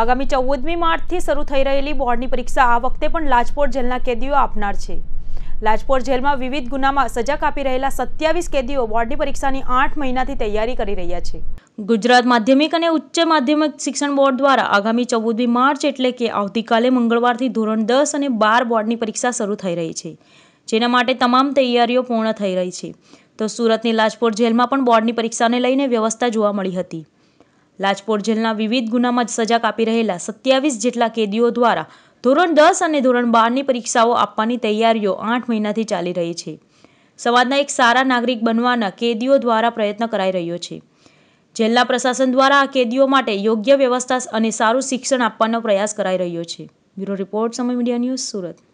આગામી ચૌદમી માર્ચથી શરૂ થઈ રહેલી બોર્ડની પરીક્ષા આ વખતે પણ લાજપોર જેલના કેદીઓ આપનાર છે લાજપોર જેલમાં વિવિધ ગુનામાં સજા કાપી રહેલા સત્યાવીસ કેદીઓ બોર્ડની પરીક્ષાની આઠ મહિનાથી તૈયારી કરી રહ્યા છે ગુજરાત માધ્યમિક અને ઉચ્ચ માધ્યમિક શિક્ષણ બોર્ડ દ્વારા આગામી ચૌદમી માર્ચ એટલે કે આવતીકાલે મંગળવારથી ધોરણ દસ અને બાર બોર્ડની પરીક્ષા શરૂ થઈ રહી છે જેના માટે તમામ તૈયારીઓ પૂર્ણ થઈ રહી છે તો સુરતની લાજપોર જેલમાં પણ બોર્ડની પરીક્ષાને લઈને વ્યવસ્થા જોવા મળી હતી લાજપોર જેલના વિવિધ ગુનામાં સજા કાપી રહેલા સત્યાવીસ જેટલા કેદીઓ દ્વારા ધોરણ દસ અને ધોરણ બારની પરીક્ષાઓ આપવાની તૈયારીઓ આઠ મહિનાથી ચાલી રહી છે સમાજના એક સારા નાગરિક બનવાના કેદીઓ દ્વારા પ્રયત્ન કરાઈ રહ્યો છે જેલના પ્રશાસન દ્વારા આ કેદીઓ માટે યોગ્ય વ્યવસ્થા અને સારું શિક્ષણ આપવાનો પ્રયાસ કરાઈ રહ્યો છે bureau report Samay media news Surat